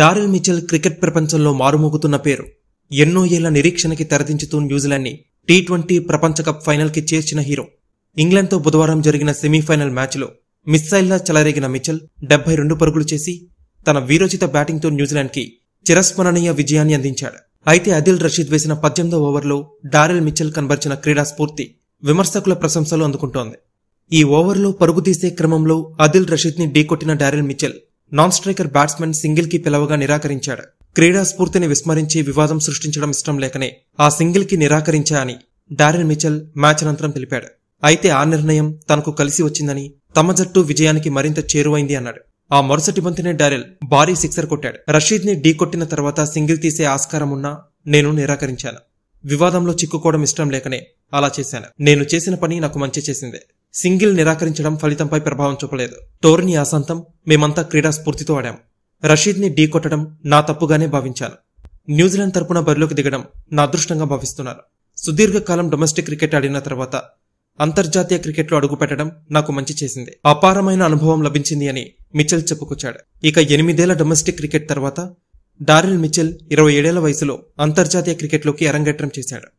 Daryl Mitchell cricket ప్రపంచంలో మారుమోగుతున్న పేరు ఎన్నో ఏళ్ల నిరీక్షణకి తెరదించుతూ న్యూజిలాండ్ని టీ ట్వంటీ ప్రపంచకప్ ఫైనల్కి చేర్చిన హీరో ఇంగ్లాండ్తో బుధవారం జరిగిన సెమీఫైనల్ మ్యాచ్లో మిస్సైల్లా చెలరేగిన మిచెల్ డెబ్బై రెండు పరుగులు చేసి తన వీరోచిత బ్యాటింగ్తో న్యూజిలాండ్కి చిరస్మరణీయ విజయాన్ని అందించాడు అయితే అదిల్ రషీద్ వేసిన పద్దెనిమిదో ఓవర్లో డారెల్ మిచెల్ కనబరిచిన క్రీడా స్ఫూర్తి విమర్శకుల ప్రశంసలు అందుకుంటోంది ఈ ఓవర్లో పరుగు తీసే క్రమంలో అదిల్ రషీద్ని ఢీకొట్టిన Daryl Mitchell non striker batsmen single కి పిలవగా నిరాకరించాడు క్రీడా స్ఫూర్తిని విస్మరించి వివాదం సృష్టించడం ఇష్టం లేకనే ఆ సింగిల్ కి నిరాకరించా అని డారెన్ మిచెల్ మ్యాచ్ అనంతరం తెలిపాడు అయితే ఆ నిర్ణయం తనకు కలిసి వచ్చిందని తమ జట్టు విజయానికి మరింత చేరువైంది అన్నాడు ఆ మరుసటి బంతినే డారెల్ భారీ సిక్సర్ కొట్టాడు రషీద్ ని ఢీ కొట్టిన తర్వాత సింగిల్ తీసే ఆస్కారం ఉన్నా నేను నిరాకరించాను వివాదంలో చిక్కుకోవడం ఇష్టం లేకనే అలా చేశాను నేను చేసిన పని నాకు మంచి చేసిందే సింగిల్ నిరాకరించడం ఫలితంపై ప్రభావం చూపలేదు టోర్ని అసంతం మేమంతా క్రీడా స్ఫూర్తితో ఆడాం రషీద్ని ఢీ కొట్టడం నా తప్పుగానే భావించాను న్యూజిలాండ్ తరపున బరిలోకి దిగడం నా అదృష్టంగా భావిస్తున్నారు సుదీర్ఘకాలం డొమెస్టిక్ క్రికెట్ ఆడిన తర్వాత అంతర్జాతీయ క్రికెట్లో అడుగుపెట్టడం నాకు మంచి చేసింది అపారమైన అనుభవం లభించింది అని మిచెల్ చెప్పుకొచ్చాడు ఇక ఎనిమిదేళ్ల డొమెస్టిక్ క్రికెట్ తర్వాత డారిల్ మిచెల్ ఇరవై ఏడేళ్ల వయసులో అంతర్జాతీయ క్రికెట్లోకి అరంగేట్రం చేశాడు